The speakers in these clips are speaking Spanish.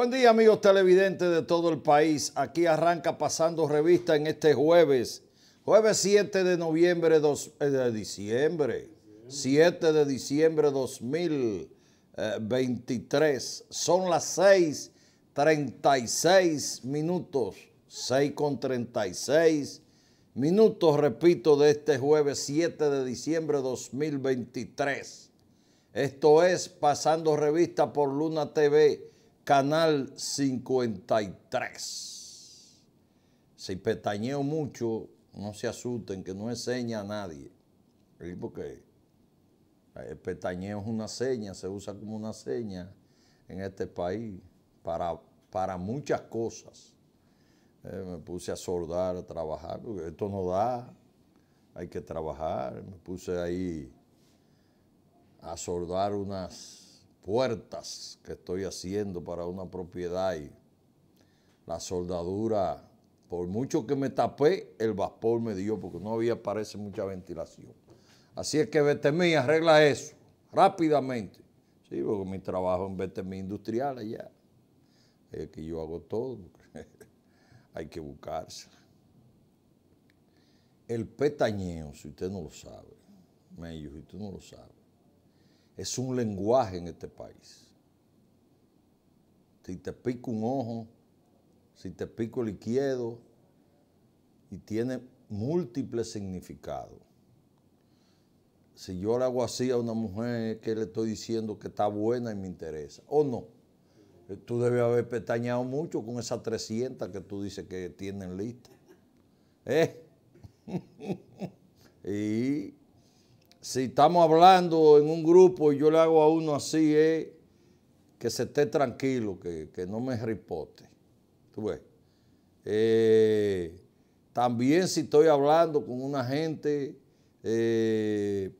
Buen día amigos televidentes de todo el país. Aquí arranca pasando revista en este jueves. Jueves 7 de noviembre, eh, de diciembre, 7 de diciembre 2023. Eh, Son las 6.36 minutos, 6 con 36 minutos, repito, de este jueves 7 de diciembre 2023. Esto es Pasando Revista por Luna TV Canal 53. Si petañeo mucho, no se asusten, que no es seña a nadie. Porque el eh, petañeo es una seña, se usa como una seña en este país para, para muchas cosas. Eh, me puse a sordar, a trabajar, porque esto no da, hay que trabajar. Me puse ahí a soldar unas puertas que estoy haciendo para una propiedad y la soldadura, por mucho que me tapé, el vapor me dio porque no había, parece, mucha ventilación. Así es que Betemí arregla eso rápidamente. Sí, porque mi trabajo en Betemí industrial allá, es que yo hago todo, hay que buscarse. El petañeo, si usted no lo sabe, Mello, si usted no lo sabe es un lenguaje en este país. Si te pico un ojo, si te pico el izquierdo, y tiene múltiples significados. Si yo le hago así a una mujer, que le estoy diciendo que está buena y me interesa, o no. Tú debes haber pestañado mucho con esas 300 que tú dices que tienen lista. ¿Eh? y si estamos hablando en un grupo y yo le hago a uno así, es eh, que se esté tranquilo, que, no me ripote. ¿Tú ves? Eh, también si estoy hablando con una gente eh,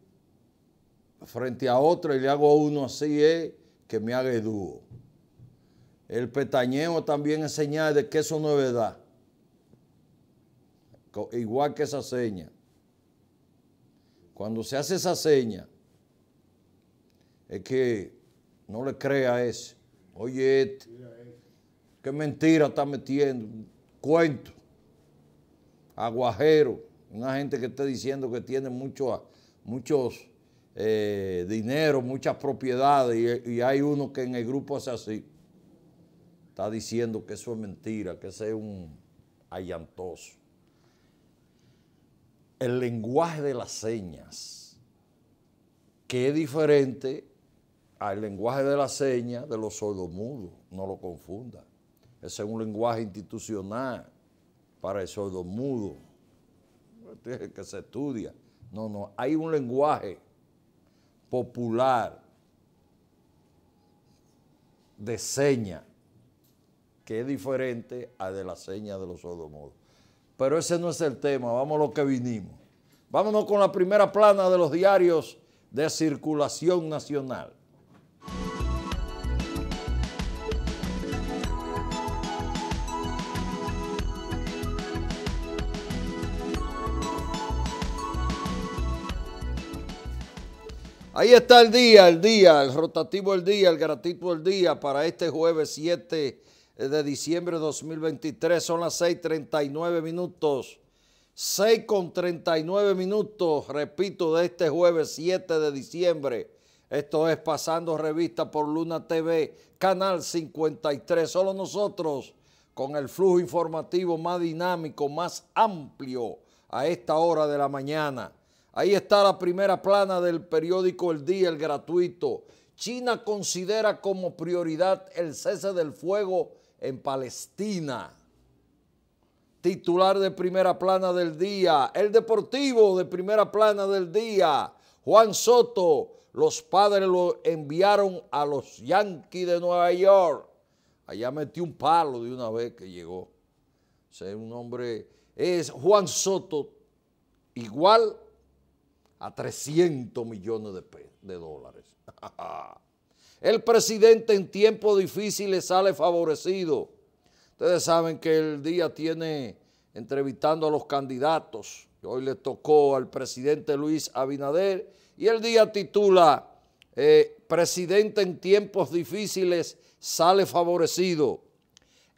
frente a otra y le hago a uno así, es que me haga el dúo. El petañeo también es señal de que eso no es verdad. Igual que esa seña. Cuando se hace esa seña, es que no le crea a ese. Oye, este, qué mentira está metiendo. Cuento. Aguajero. Una gente que está diciendo que tiene mucho, muchos eh, dinero, muchas propiedades. Y, y, hay uno que en el grupo hace así. Está diciendo que eso es mentira, que ese es un allantoso el lenguaje de las señas, que es diferente al lenguaje de las señas de los sordomudos, no lo confunda. Ese es un lenguaje institucional para el sordomudo, que se estudia. No, no, hay un lenguaje popular de señas que es diferente al de la seña de los sordomudos. Pero ese no es el tema, vamos a lo que vinimos. Vámonos con la primera plana de los diarios de circulación nacional. Ahí está el día, el día, el rotativo el día, el gratuito del día para este jueves 7 de diciembre de 2023. Son las 6.39 minutos. 6.39 con minutos, repito, de este jueves 7 de diciembre. Esto es Pasando Revista por Luna TV, Canal 53. Solo nosotros, con el flujo informativo más dinámico, más amplio a esta hora de la mañana. Ahí está la primera plana del periódico El Día, el gratuito. China considera como prioridad el cese del fuego en Palestina. Titular de primera plana del día, el deportivo de primera plana del día, Juan Soto. Los padres lo enviaron a los Yankees de Nueva York. Allá metió un palo de una vez que llegó. O un hombre es Juan Soto igual a 300 millones de, de dólares. El presidente en tiempos difíciles sale favorecido. Ustedes saben que el día tiene entrevistando a los candidatos. Hoy le tocó al presidente Luis Abinader y el día titula eh, Presidente en tiempos difíciles sale favorecido.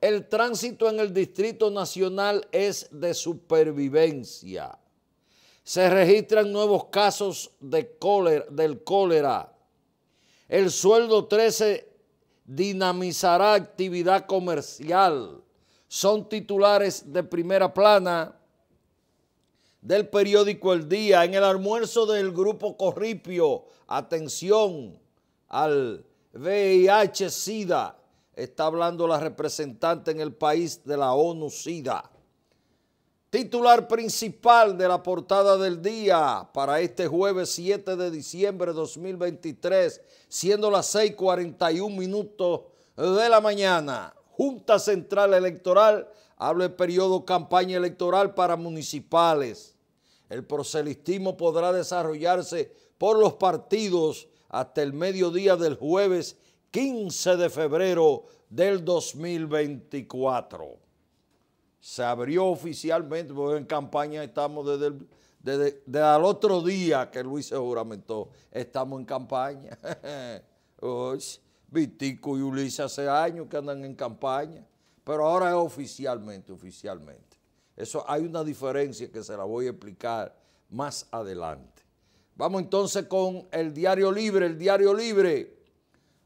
El tránsito en el Distrito Nacional es de supervivencia. Se registran nuevos casos de del cólera. El sueldo 13 dinamizará actividad comercial. Son titulares de primera plana del periódico El Día. En el almuerzo del grupo Corripio, atención al VIH-Sida. Está hablando la representante en el país de la ONU-Sida. Titular principal de la portada del día para este jueves 7 de diciembre de 2023, siendo las 6.41 minutos de la mañana. Junta Central Electoral habla el periodo campaña electoral para municipales. El proselitismo podrá desarrollarse por los partidos hasta el mediodía del jueves 15 de febrero del 2024 se abrió oficialmente, porque en campaña estamos desde el, otro día que Luis se juramentó, estamos en campaña. Vitico y Ulises hace años que andan en campaña, pero ahora es oficialmente, oficialmente. Eso hay una diferencia que se la voy a explicar más adelante. Vamos entonces con el diario libre, el diario libre.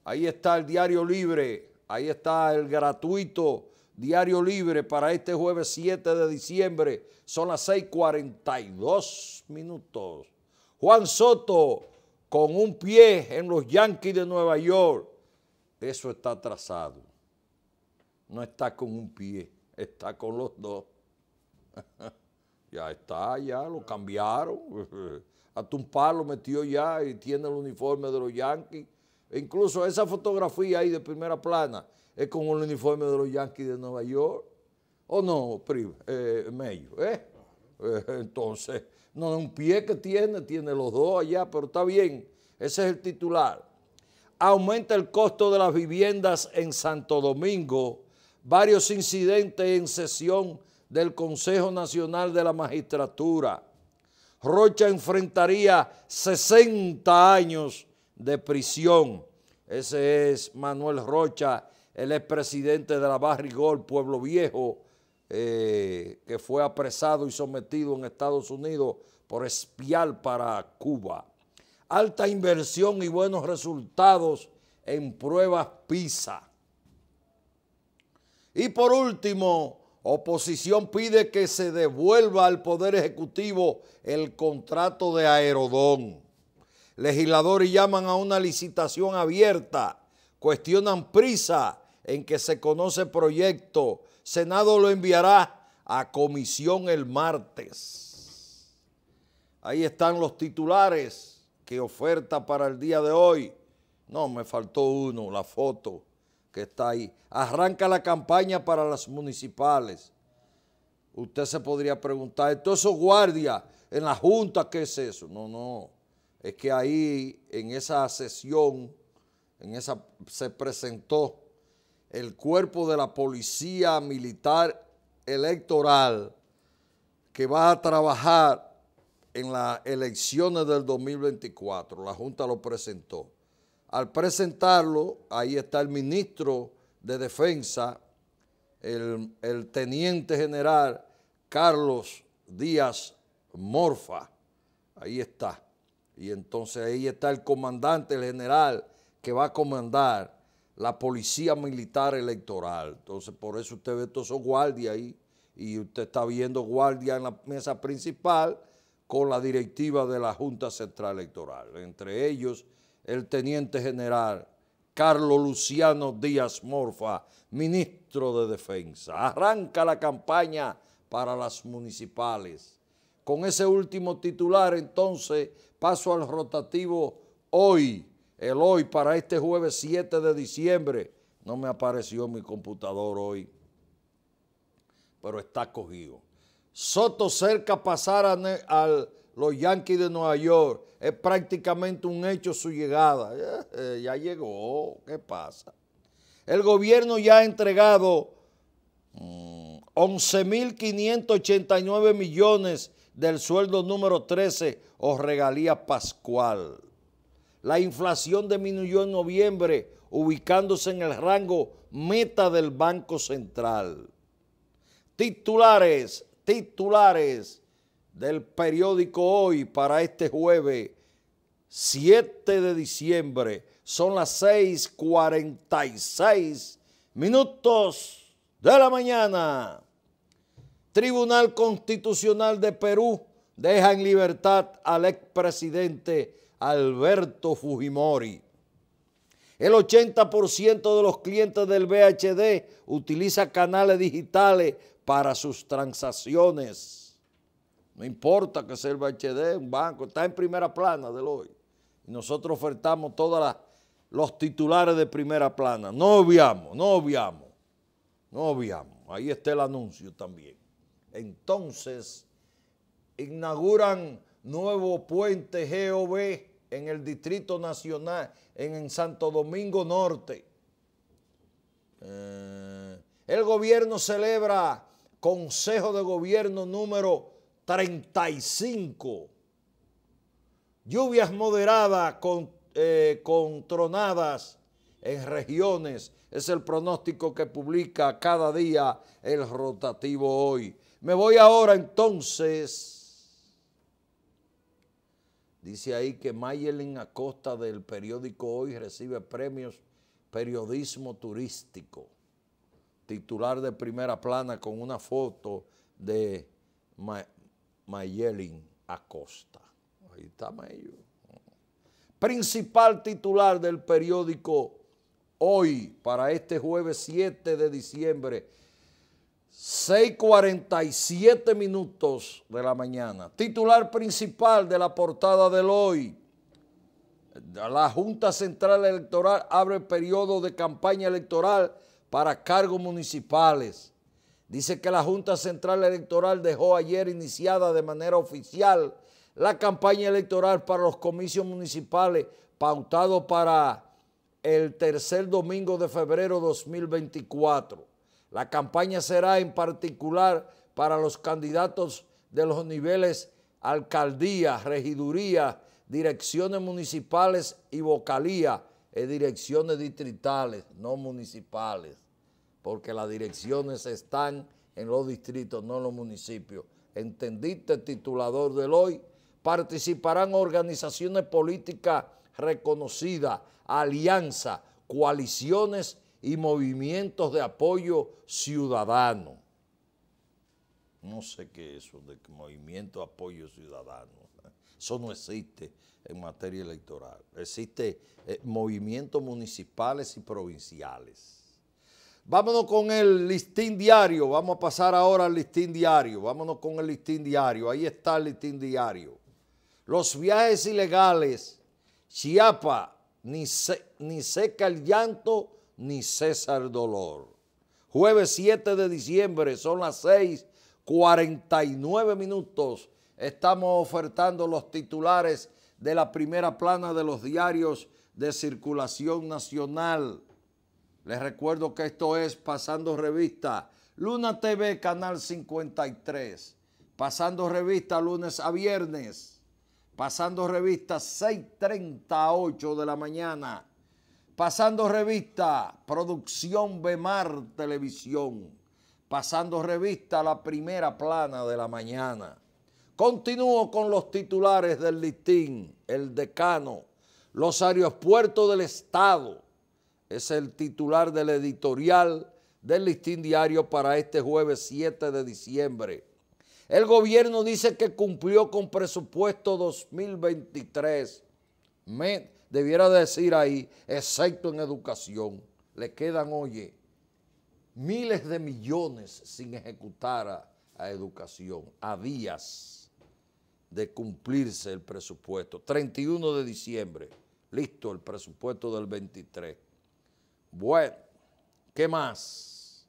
Ahí está el diario libre, ahí está el gratuito Diario Libre para este jueves 7 de diciembre. Son las 6.42 minutos. Juan Soto con un pie en los Yankees de Nueva York. Eso está atrasado. No está con un pie, está con los dos. ya está, ya lo cambiaron. Hasta un metió ya y tiene el uniforme de los Yankees. E incluso esa fotografía ahí de primera plana es con el uniforme de los Yankees de Nueva York. ¿O no, prima, eh, ¿Eh? Eh, entonces, no, un pie que tiene, tiene los dos allá, pero está bien. Ese es el titular. Aumenta el costo de las viviendas en Santo Domingo. Varios incidentes en sesión del Consejo Nacional de la Magistratura. Rocha enfrentaría 60 años de prisión. Ese es Manuel Rocha, el es presidente de la Barrigol, Pueblo Viejo, eh, que fue apresado y sometido en Estados Unidos por espiar para Cuba. Alta inversión y buenos resultados en pruebas PISA. Y por último, oposición pide que se devuelva al Poder Ejecutivo el contrato de Aerodón. Legisladores llaman a una licitación abierta, cuestionan prisa en que se conoce proyecto. Senado lo enviará a comisión el martes. Ahí están los titulares que oferta para el día de hoy. No, me faltó uno, la foto que está ahí. Arranca la campaña para las municipales. Usted se podría preguntar, ¿esto eso guardia en la Junta? ¿Qué es eso? No, no. Es que ahí en esa sesión, en esa se presentó el cuerpo de la policía militar electoral que va a trabajar en las elecciones del 2024. La Junta lo presentó. Al presentarlo, ahí está el ministro de Defensa, el, teniente general Carlos Díaz Morfa. Ahí está. Y entonces ahí está el comandante, el general que va a comandar la policía militar electoral. Entonces, por eso usted ve todos esos guardias ahí y usted está viendo guardias en la mesa principal con la directiva de la Junta Central Electoral. Entre ellos, el teniente general Carlos Luciano Díaz Morfa, ministro de Defensa. Arranca la campaña para las municipales. Con ese último titular, entonces, paso al rotativo hoy el hoy para este jueves 7 de diciembre. No me apareció mi computador hoy, pero está cogido. Soto cerca pasar a, los Yankees de Nueva York. Es prácticamente un hecho su llegada. Eh, eh, ya llegó, ¿qué pasa? El gobierno ya ha entregado 11.589 mm, millones del sueldo número 13 o regalía pascual. La inflación disminuyó en noviembre, ubicándose en el rango meta del Banco Central. Titulares, titulares del periódico Hoy para este jueves 7 de diciembre. Son las 6.46 minutos de la mañana. Tribunal Constitucional de Perú deja en libertad al expresidente Alberto Fujimori. El 80% de los clientes del BHD utiliza canales digitales para sus transacciones. No importa que sea el BHD, un banco, está en primera plana del hoy. Nosotros ofertamos todos los titulares de primera plana. No obviamos, no obviamos, no obviamos. Ahí está el anuncio también. Entonces, inauguran Nuevo Puente GOV en el Distrito Nacional, en, Santo Domingo Norte. Eh, el gobierno celebra Consejo de Gobierno número 35. Lluvias moderadas con, eh, con tronadas en regiones. Es el pronóstico que publica cada día el rotativo hoy. Me voy ahora entonces Dice ahí que Mayelin Acosta del periódico Hoy recibe premios periodismo turístico. Titular de primera plana con una foto de Mayelin Acosta. Ahí está Mayo. Principal titular del periódico Hoy para este jueves 7 de diciembre 6.47 minutos de la mañana. Titular principal de la portada del hoy. La Junta Central Electoral abre el periodo de campaña electoral para cargos municipales. Dice que la Junta Central Electoral dejó ayer iniciada de manera oficial la campaña electoral para los comicios municipales pautado para el tercer domingo de febrero 2024. La campaña será en particular para los candidatos de los niveles alcaldía, regiduría, direcciones municipales y vocalía, en eh, direcciones distritales, no municipales, porque las direcciones están en los distritos, no en los municipios. ¿Entendiste, titulador del hoy? Participarán organizaciones políticas reconocidas, alianzas, coaliciones y movimientos de apoyo ciudadano. No sé qué es eso de movimiento apoyo ciudadano. Eso no existe en materia electoral. Existen eh, movimientos municipales y provinciales. Vámonos con el listín diario. Vamos a pasar ahora al listín diario. Vámonos con el listín diario. Ahí está el listín diario. Los viajes ilegales. Chiapa, ni, ni seca el llanto ni César dolor. Jueves 7 de diciembre, son las 6:49 minutos. Estamos ofertando los titulares de la primera plana de los diarios de circulación nacional. Les recuerdo que esto es Pasando Revista, Luna TV, Canal 53. Pasando Revista lunes a viernes. Pasando Revista 6.38 de la mañana. Pasando Revista, producción Bemar Televisión. Pasando Revista, la primera plana de la mañana. Continúo con los titulares del listín, el decano, los aeropuertos del Estado. Es el titular del editorial del listín diario para este jueves 7 de diciembre. El gobierno dice que cumplió con presupuesto 2023 debiera decir ahí, excepto en educación. Le quedan, oye, miles de millones sin ejecutar a, educación, a días de cumplirse el presupuesto. 31 de diciembre, listo el presupuesto del 23. Bueno, ¿qué más?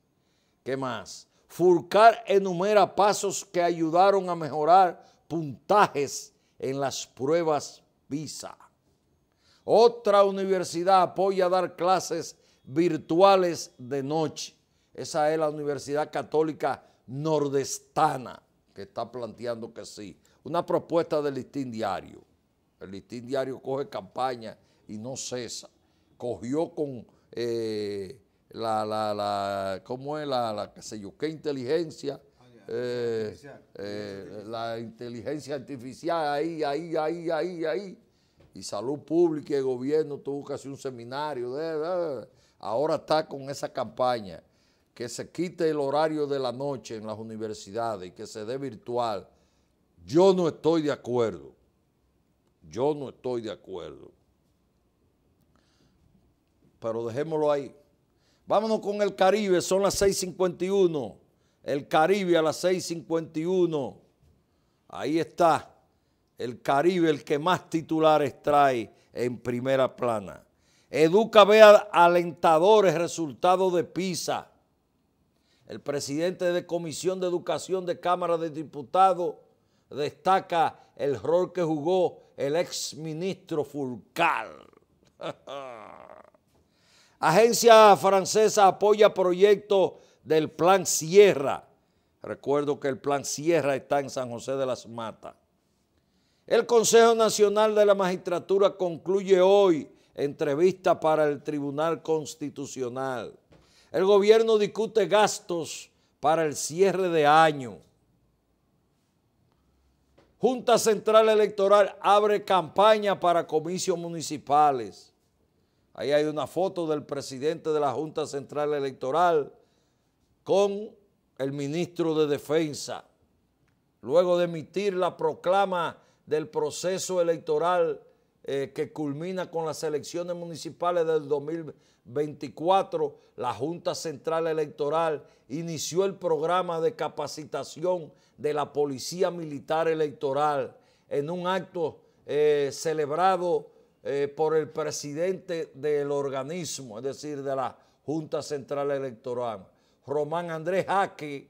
¿Qué más? Furcar enumera pasos que ayudaron a mejorar puntajes en las pruebas PISA. Otra universidad apoya dar clases virtuales de noche. Esa es la Universidad Católica Nordestana, que está planteando que sí. Una propuesta del listín diario. El listín diario coge campaña y no cesa. Cogió con eh, la, la, la, ¿cómo es? La, inteligencia. Ah, eh, eh, la inteligencia artificial ahí, ahí, ahí, ahí, ahí y salud pública y gobierno tú buscas un seminario. ahora está con esa campaña, que se quite el horario de la noche en las universidades y que se dé virtual. Yo no estoy de acuerdo. Yo no estoy de acuerdo. Pero dejémoslo ahí. Vámonos con el Caribe, son las 6.51. El Caribe a las 6.51. Ahí está el Caribe, el que más titulares trae en primera plana. Educa vea alentadores resultados de PISA. El presidente de Comisión de Educación de Cámara de Diputados destaca el rol que jugó el exministro Fulcal. Agencia francesa apoya proyectos del Plan Sierra. Recuerdo que el Plan Sierra está en San José de las Matas. El Consejo Nacional de la Magistratura concluye hoy entrevista para el Tribunal Constitucional. El gobierno discute gastos para el cierre de año. Junta Central Electoral abre campaña para comicios municipales. Ahí hay una foto del presidente de la Junta Central Electoral con el ministro de Defensa. Luego de emitir la proclama del proceso electoral eh, que culmina con las elecciones municipales del 2024, la Junta Central Electoral inició el programa de capacitación de la Policía Militar Electoral en un acto eh, celebrado eh, por el presidente del organismo, es decir, de la Junta Central Electoral, Román Andrés Jaque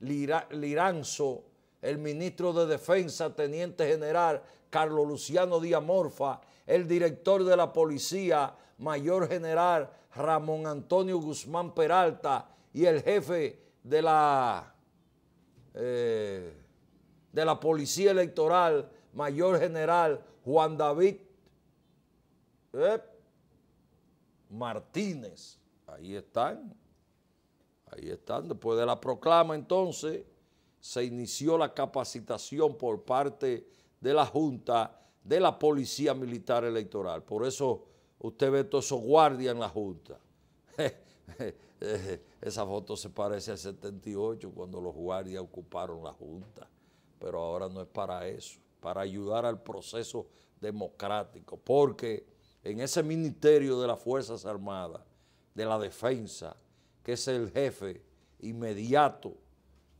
Liranzo, el ministro de Defensa, teniente general Carlos Luciano Díaz Morfa, el director de la policía, mayor general Ramón Antonio Guzmán Peralta y el jefe de la, eh, de la policía electoral, mayor general Juan David eh, Martínez. Ahí están, ahí están, después de la proclama entonces se inició la capacitación por parte de la Junta de la Policía Militar Electoral. Por eso usted ve todos esos guardias en la Junta. Esa foto se parece al 78 cuando los guardias ocuparon la Junta. Pero ahora no es para eso, para ayudar al proceso democrático. Porque en ese Ministerio de las Fuerzas Armadas, de la Defensa, que es el jefe inmediato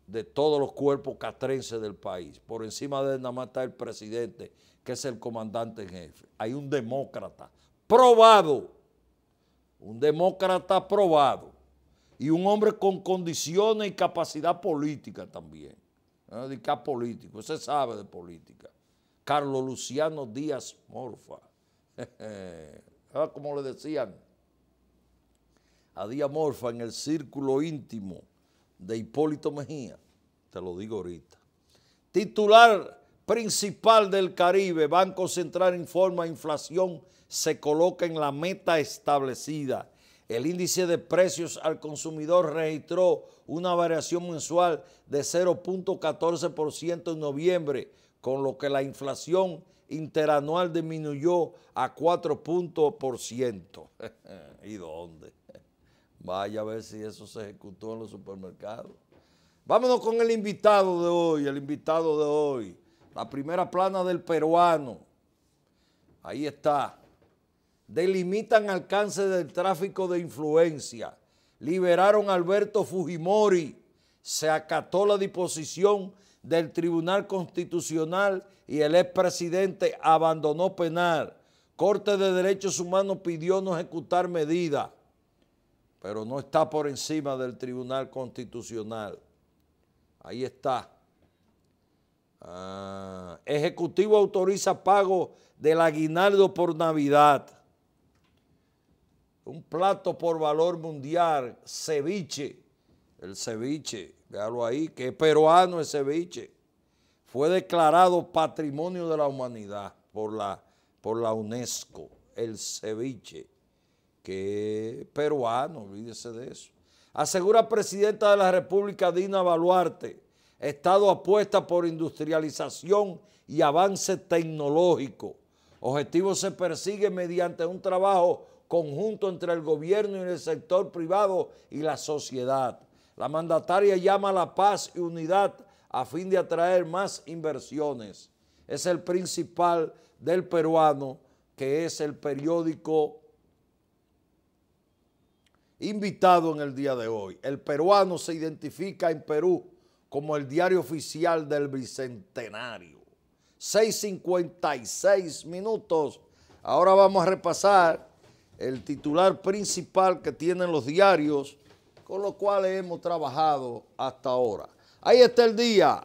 de todos los cuerpos castrenses del país. Por encima de nada más está el presidente, que es el comandante en jefe. Hay un demócrata probado, un demócrata probado, y un hombre con condiciones y capacidad política también. ¿no? De político, se sabe de política. Carlos Luciano Díaz Morfa. Ah, como le decían a Díaz Morfa en el círculo íntimo de Hipólito Mejía, te lo digo ahorita. Titular principal del Caribe, Banco Central informa inflación se coloca en la meta establecida. El índice de precios al consumidor registró una variación mensual de 0.14% en noviembre, con lo que la inflación interanual disminuyó a 4 ¿Y dónde? Vaya a ver si eso se ejecutó en los supermercados. Vámonos con el invitado de hoy, el invitado de hoy. La primera plana del peruano. Ahí está. Delimitan alcance del tráfico de influencia. Liberaron a Alberto Fujimori. Se acató la disposición del Tribunal Constitucional y el expresidente abandonó penal. Corte de Derechos Humanos pidió no ejecutar medidas pero no está por encima del Tribunal Constitucional. Ahí está. Ah, ejecutivo autoriza pago del aguinaldo por Navidad. Un plato por valor mundial, ceviche. El ceviche, véalo ahí, que es peruano el ceviche. Fue declarado Patrimonio de la Humanidad por la, por la UNESCO, el ceviche que peruano, olvídese de eso. Asegura presidenta de la República Dina Baluarte, Estado apuesta por industrialización y avance tecnológico. Objetivo se persigue mediante un trabajo conjunto entre el gobierno y el sector privado y la sociedad. La mandataria llama a la paz y unidad a fin de atraer más inversiones. Es el principal del peruano, que es el periódico Invitado en el día de hoy, el peruano se identifica en Perú como el diario oficial del Bicentenario. 6.56 minutos. Ahora vamos a repasar el titular principal que tienen los diarios con los cuales hemos trabajado hasta ahora. Ahí está el día.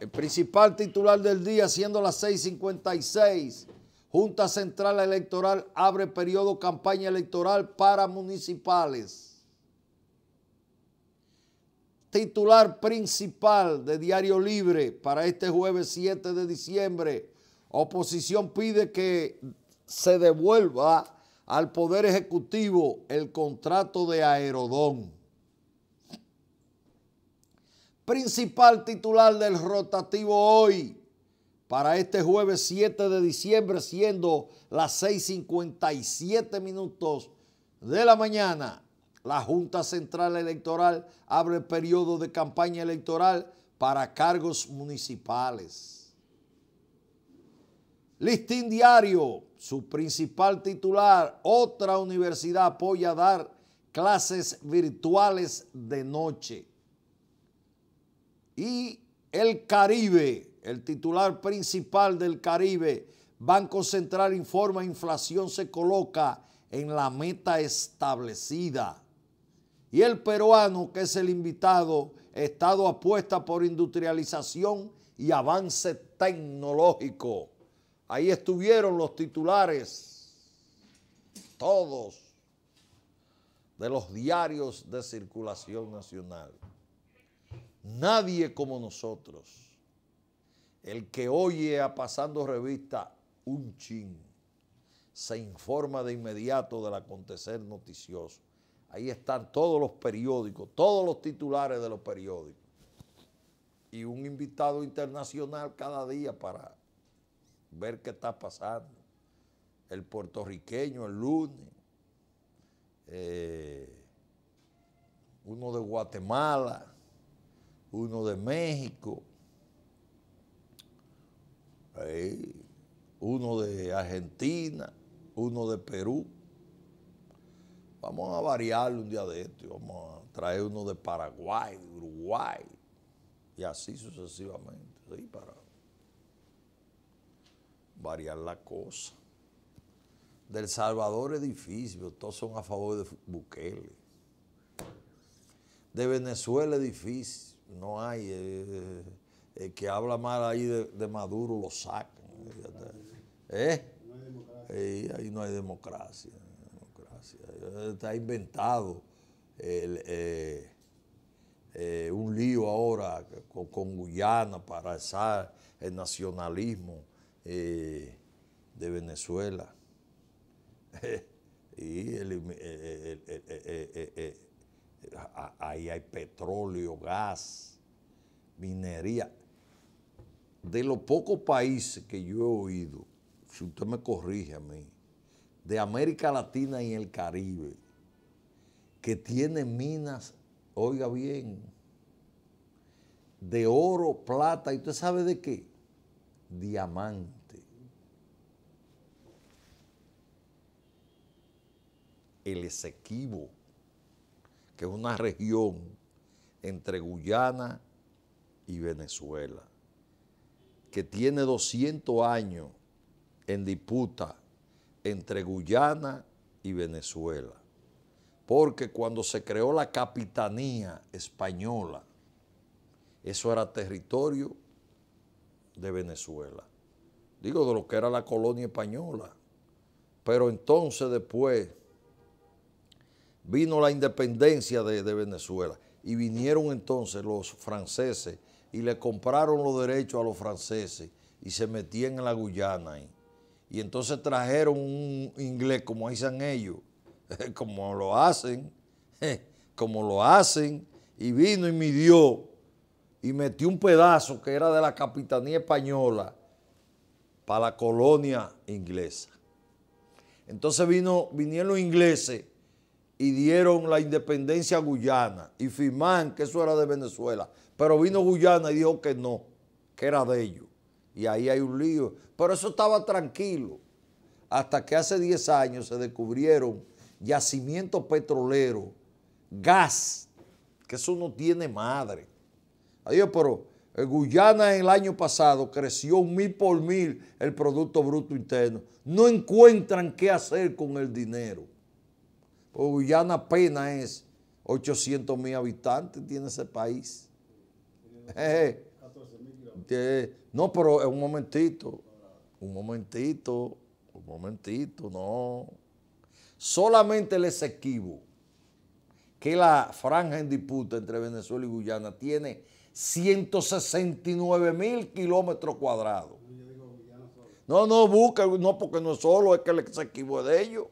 El principal titular del día siendo las 6.56 Junta Central Electoral abre periodo campaña electoral para municipales. Titular principal de Diario Libre para este jueves 7 de diciembre. Oposición pide que se devuelva al Poder Ejecutivo el contrato de Aerodón. Principal titular del rotativo hoy, para este jueves 7 de diciembre, siendo las 6.57 minutos de la mañana. La Junta Central Electoral abre el periodo de campaña electoral para cargos municipales. Listín Diario, su principal titular, otra universidad apoya dar clases virtuales de noche. Y el Caribe, el titular principal del Caribe, Banco Central informa inflación se coloca en la meta establecida. Y el peruano, que es el invitado, Estado apuesta por industrialización y avance tecnológico. Ahí estuvieron los titulares, todos, de los diarios de circulación nacional. Nadie como nosotros. El que oye a pasando revista un chin se informa de inmediato del acontecer noticioso. Ahí están todos los periódicos, todos los titulares de los periódicos. Y un invitado internacional cada día para ver qué está pasando. El puertorriqueño el lunes, eh, uno de Guatemala, uno de México, Ahí, uno de Argentina, uno de Perú. Vamos a variar un día de esto vamos a traer uno de Paraguay, de Uruguay, y así sucesivamente, ¿sí? para variar la cosa. Del Salvador es difícil, todos son a favor de Bukele. De Venezuela es difícil, no hay. Eh, el que habla mal ahí de, Maduro lo sacan. ¿Eh? No hay democracia. Ahí, no hay democracia. democracia. Está inventado eh, eh, un lío ahora con, Guyana para alzar el nacionalismo eh, de Venezuela. y ahí hay petróleo, gas, minería de los pocos países que yo he oído, si usted me corrige a mí, de América Latina y el Caribe, que tiene minas, oiga bien, de oro, plata, y usted sabe de qué, diamante. El Esequibo, que es una región entre Guyana y Venezuela que tiene 200 años en disputa entre Guyana y Venezuela. Porque cuando se creó la capitanía española, eso era territorio de Venezuela. Digo, de lo que era la colonia española. Pero entonces después vino la independencia de, de Venezuela y vinieron entonces los franceses y le compraron los derechos a los franceses y se metían en la Guyana Y entonces trajeron un inglés como dicen ellos, como lo hacen, como lo hacen, y vino y midió y metió un pedazo que era de la capitanía española para la colonia inglesa. Entonces vino, vinieron los ingleses y dieron la independencia a Guyana y firmaron que eso era de Venezuela. Pero vino Guyana y dijo que no, que era de ellos. Y ahí hay un lío. Pero eso estaba tranquilo. Hasta que hace 10 años se descubrieron yacimientos petroleros, gas, que eso no tiene madre. Adiós, pero Guyana en el año pasado creció mil por mil el Producto Bruto Interno. No encuentran qué hacer con el dinero. Guyana apenas es 800 mil habitantes, tiene ese país. Eh, no, pero un momentito, un momentito, un momentito, no. Solamente el exequivo que la franja en disputa entre Venezuela y Guyana tiene 169 mil kilómetros cuadrados. No, no, busca, no, porque no es solo es que el exequivo es de ellos.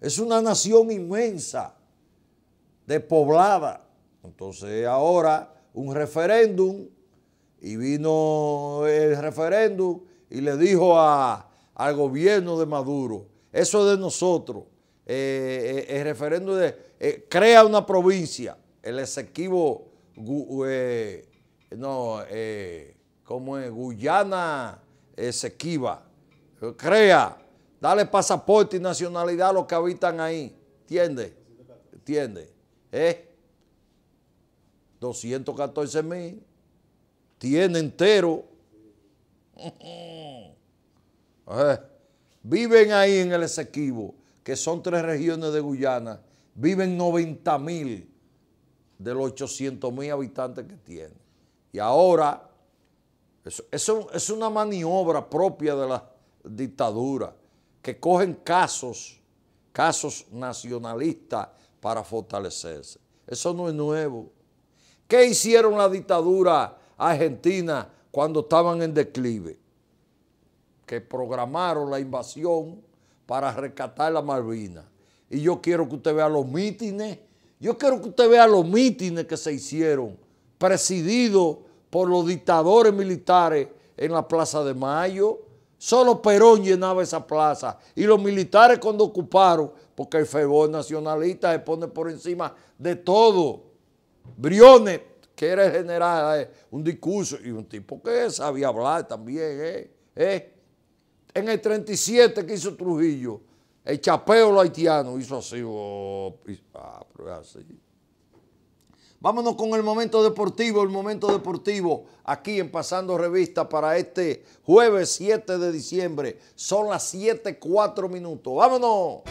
Es una nación inmensa, despoblada. Entonces ahora un referéndum y vino el referéndum y le dijo a, al gobierno de Maduro, eso es de nosotros, eh, eh, el referéndum de, eh, crea una provincia, el exequivo, no, como es, Guyana Esequiba, crea, dale pasaporte y nacionalidad a los que habitan ahí, ¿entiendes? ¿Entiendes? ¿Eh? 214 mil. Tiene entero. Eh, viven ahí en el Esequibo, que son tres regiones de Guyana. Viven 90 mil de los 800 mil habitantes que tienen. Y ahora, eso, es una maniobra propia de la dictadura, que cogen casos, casos nacionalistas para fortalecerse. Eso no es nuevo. ¿Qué hicieron la dictadura argentina cuando estaban en declive? Que programaron la invasión para rescatar la Malvinas. Y yo quiero que usted vea los mítines, yo quiero que usted vea los mítines que se hicieron, presididos por los dictadores militares en la Plaza de Mayo. Solo Perón llenaba esa plaza. Y los militares cuando ocuparon, porque el fervor nacionalista se pone por encima de todo. Briones, que era general, eh, un discurso, y un tipo que sabía hablar también. Eh, eh. En el 37 que hizo Trujillo, el chapeo haitiano hizo oh, ah, así. Vámonos con el momento deportivo, el momento deportivo aquí en Pasando Revista para este jueves 7 de diciembre. Son las 7.4 minutos. ¡Vámonos!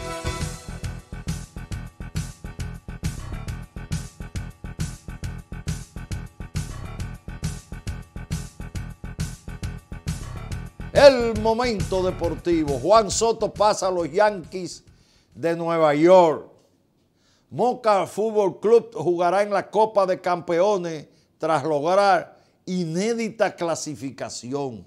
El momento deportivo. Juan Soto pasa a los Yankees de Nueva York. Moca Fútbol Club jugará en la Copa de Campeones tras lograr inédita clasificación.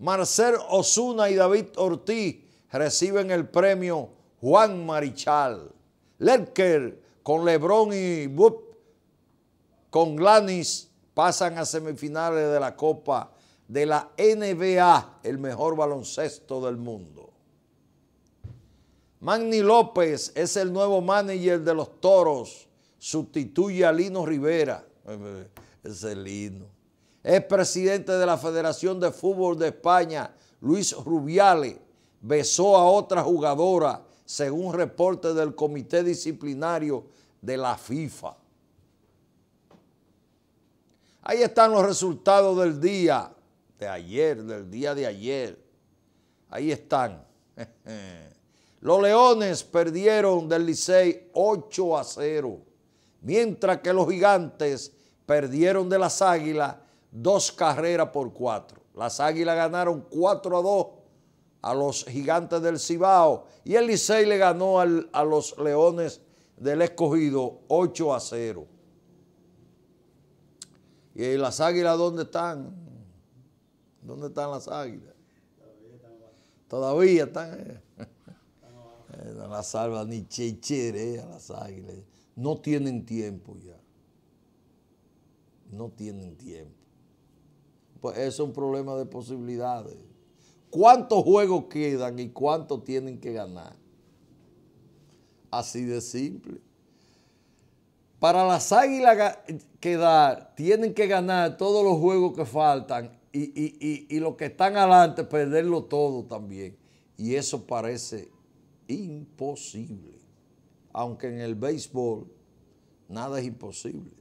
Marcel Osuna y David Ortiz reciben el premio Juan Marichal. Lerker con Lebron y Bup con Glanis pasan a semifinales de la Copa de la NBA, el mejor baloncesto del mundo. Magni López es el nuevo manager de los Toros, sustituye a Lino Rivera. Ese Lino. Es presidente de la Federación de Fútbol de España, Luis Rubiales. Besó a otra jugadora, según reporte del Comité Disciplinario de la FIFA. Ahí están los resultados del día de ayer, del día de ayer. Ahí están. Los Leones perdieron del Licey 8 a 0, mientras que los Gigantes perdieron de las Águilas dos carreras por cuatro. Las Águilas ganaron 4 a 2 a los Gigantes del Cibao y el Licey le ganó a los Leones del Escogido 8 a 0. ¿Y las Águilas dónde están? ¿Dónde están las águilas? Todavía están. Todavía eh. Eh, no las salva ni chechere eh, a las águilas. No tienen tiempo ya. No tienen tiempo. Pues es un problema de posibilidades. ¿Cuántos juegos quedan y cuántos tienen que ganar? Así de simple. Para las águilas quedar, tienen que ganar todos los juegos que faltan y, y, y, y los que están adelante perderlo todo también. Y eso parece imposible. Aunque en el béisbol nada es imposible.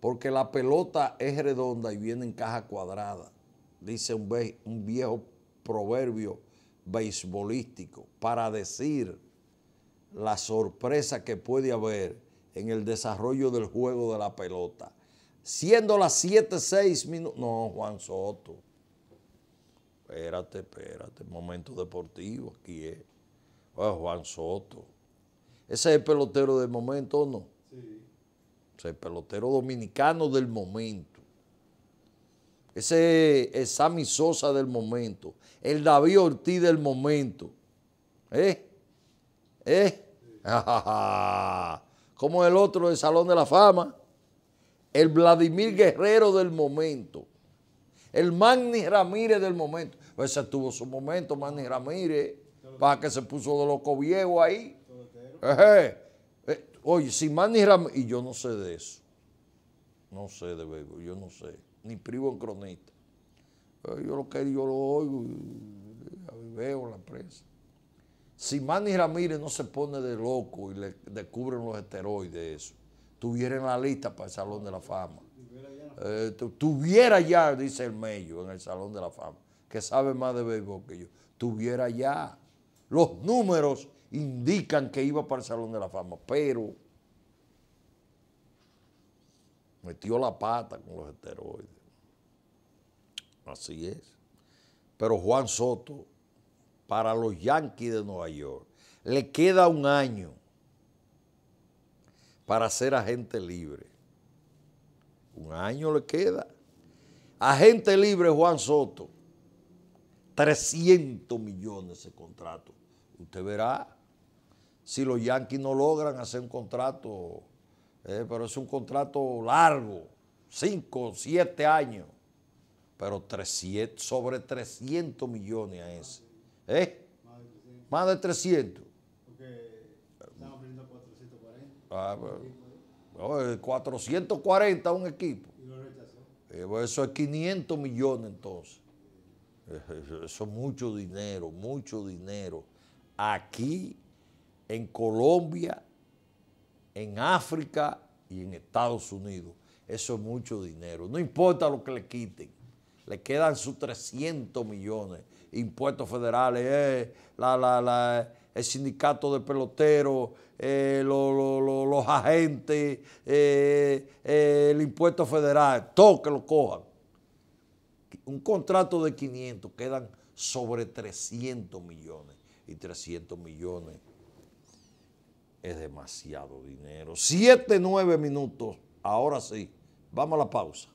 Porque la pelota es redonda y viene en caja cuadrada. Dice un, un viejo proverbio beisbolístico para decir la sorpresa que puede haber en el desarrollo del juego de la pelota siendo las 7, 6 minutos. No, Juan Soto. Espérate, espérate, momento deportivo aquí es. Ah, Juan Soto. Ese es el pelotero del momento, ¿o no? Sí. Es el pelotero dominicano del momento. Ese es Sammy Sosa del momento. El David Ortiz del momento. ¿Eh? ¿Eh? ¿Cómo el otro del Salón de la Fama? el Vladimir Guerrero del momento, el Magni Ramírez del momento. Pues ese tuvo su momento, Magni Ramírez, para que se puso de loco viejo ahí. Eh, oye, si Manny Ramírez, y yo no sé de eso, no sé de ver, yo no sé, ni privo en cronista. Yo lo que yo lo oigo, veo la prensa. Si Manny Ramírez no se pone de loco y le descubren los esteroides, eso, tuviera en la lista para el Salón de la Fama. Eh, tuviera ya, dice el medio en el Salón de la Fama, que sabe más de béisbol que yo, tuviera ya. Los números indican que iba para el Salón de la Fama, pero metió la pata con los esteroides. Así es. Pero Juan Soto, para los Yankees de Nueva York, le queda un año para ser agente libre. Un año le queda. Agente libre Juan Soto. 300 millones de contrato. Usted verá si los Yankees no logran hacer un contrato, eh, pero es un contrato largo, 5, 7 años, pero sobre 300 millones a ese. ¿Eh? Más de 300. Ah, 440 pues, un equipo. Eh, pues, eso es 500 millones entonces. Eh, eso es mucho dinero, mucho dinero. Aquí, en Colombia, en África y en Estados Unidos. Eso es mucho dinero. No importa lo que le quiten. Le quedan sus 300 millones. Impuestos federales, eh, la, la, la el sindicato de peloteros, eh, los agentes, eh, eh, el impuesto federal, todo que lo cojan. Un contrato de 500, quedan sobre 300 millones. Y 300 millones es demasiado dinero. Siete nueve minutos. Ahora sí, vamos a la pausa.